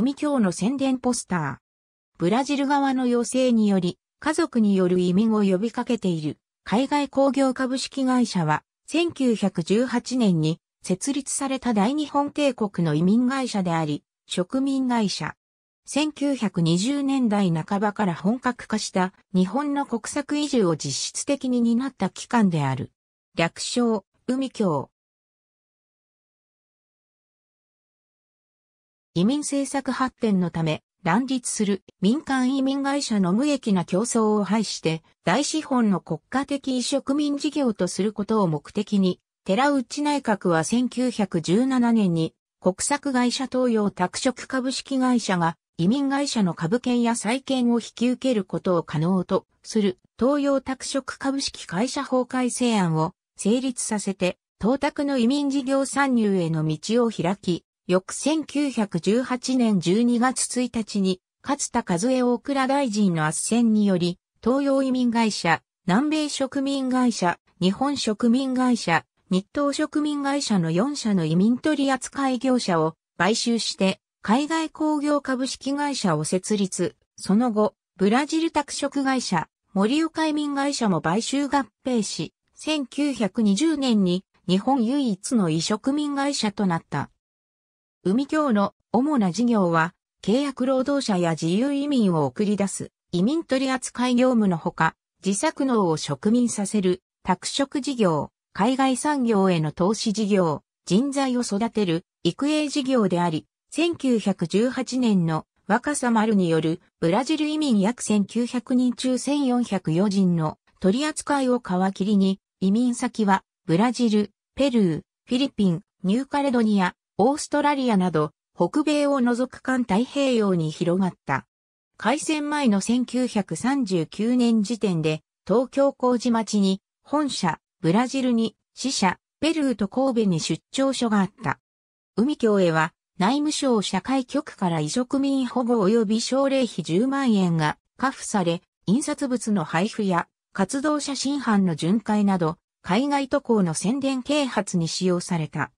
海峡の宣伝ポスター。ブラジル側の要請により、家族による移民を呼びかけている海外工業株式会社は、1918年に設立された大日本帝国の移民会社であり、植民会社。1920年代半ばから本格化した日本の国策移住を実質的に担った機関である。略称、海峡。移民政策発展のため、乱立する民間移民会社の無益な競争を排して、大資本の国家的移植民事業とすることを目的に、寺内内閣は1917年に国策会社東洋拓殖株式会社が移民会社の株券や債券を引き受けることを可能とする東洋拓殖株式会社法改正案を成立させて、東卓の移民事業参入への道を開き、翌1918年12月1日に、勝田和江大倉大臣の圧旋により、東洋移民会社、南米植民会社、日本植民会社、日東植民会社の4社の移民取扱い業者を買収して、海外工業株式会社を設立。その後、ブラジル宅食会社、森岡移民会社も買収合併し、1920年に日本唯一の移植民会社となった。海峡の主な事業は、契約労働者や自由移民を送り出す、移民取扱業務のほか、自作農を植民させる、拓殖事業、海外産業への投資事業、人材を育てる、育英事業であり、1918年の若さ丸によるブラジル移民約1900人中1404人の取り扱いを皮切りに移民先はブラジル、ペルー、フィリピン、ニューカレドニア、オーストラリアなど北米を除く環太平洋に広がった。開戦前の1939年時点で東京工事町に本社、ブラジルに支社、ペルーと神戸に出張所があった。海京へは内務省社会局から移植民保護及び奨励費10万円が加付され、印刷物の配布や活動写真班の巡回など、海外渡航の宣伝啓発に使用された。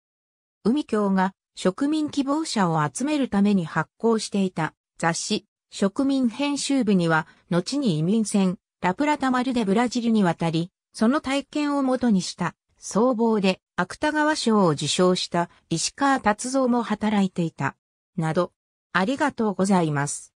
海峡が植民希望者を集めるために発行していた雑誌、植民編集部には、後に移民船、ラプラタマルでブラジルに渡り、その体験をもとにした、総合で芥川賞を受賞した石川達造も働いていた。など、ありがとうございます。